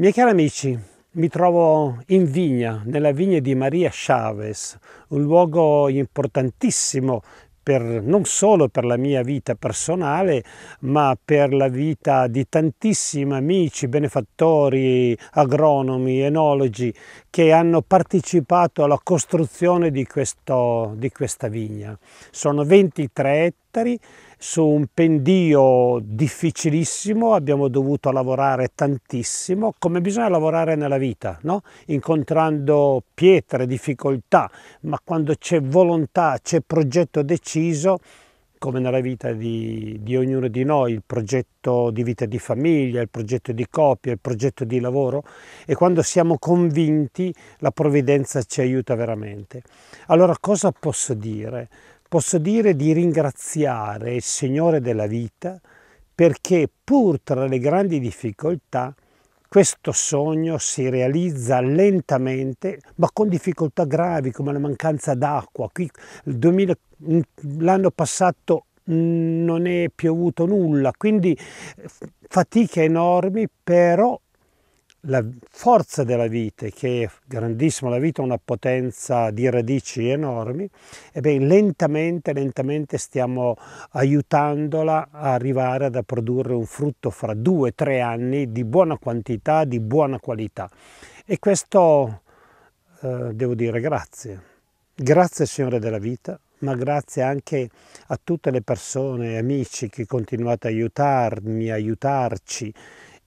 Miei cari amici, mi trovo in vigna, nella vigna di Maria Chavez, un luogo importantissimo per, non solo per la mia vita personale, ma per la vita di tantissimi amici, benefattori, agronomi, enologi che hanno partecipato alla costruzione di, questo, di questa vigna. Sono 23 ettari ettari, su un pendio difficilissimo, abbiamo dovuto lavorare tantissimo, come bisogna lavorare nella vita, no? incontrando pietre, difficoltà, ma quando c'è volontà, c'è progetto deciso, come nella vita di, di, ognuno di noi, il progetto di vita di famiglia, il progetto di coppia, il progetto di lavoro e quando siamo convinti la provvidenza ci aiuta veramente. Allora cosa posso dire? Posso dire di ringraziare il Signore della vita perché pur tra le grandi difficoltà questo sogno si realizza lentamente, ma con difficoltà gravi come la mancanza d'acqua. l'anno passato mm, non è piovuto nulla, quindi eh, fatiche enormi, però la forza della vite, che è grandissima, la vita ha una potenza di radici enormi, ebbene lentamente, lentamente stiamo aiutandola a arrivare ad produrre un frutto fra due o tre anni di buona quantità, di buona qualità. E questo eh, devo dire grazie. Grazie Signore della vita, ma grazie anche a tutte le persone, amici che continuate a aiutarmi, aiutarci,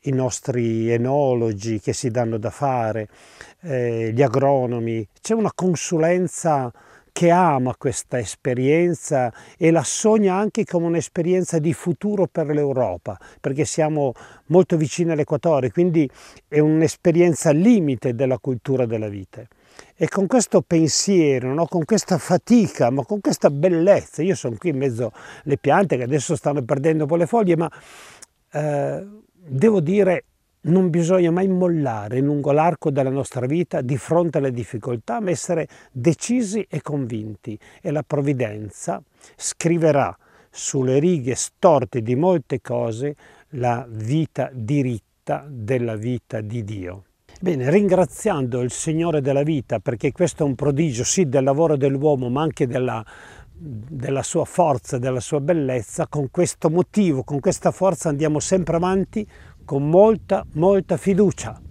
i nostri enologi che si danno da fare, eh, gli agronomi. C'è una consulenza che ama questa esperienza e la sogna anche come un'esperienza di futuro per l'Europa, perché siamo molto vicini all'equatore, quindi è un'esperienza limite della cultura della vite. E con questo pensiero, no? con questa fatica, ma con questa bellezza, io sono qui in mezzo alle piante che adesso stanno perdendo un po' le foglie, ma eh, devo dire non bisogna mai mollare lungo l'arco della nostra vita di fronte alle difficoltà, ma essere decisi e convinti. E la provvidenza scriverà sulle righe storte di molte cose la vita diritta della vita di Dio. Bene, ringraziando il Signore della vita, perché questo è un prodigio sì del lavoro dell'uomo, ma anche della della sua forza, della sua bellezza, con questo motivo, con questa forza andiamo sempre avanti con molta, molta fiducia.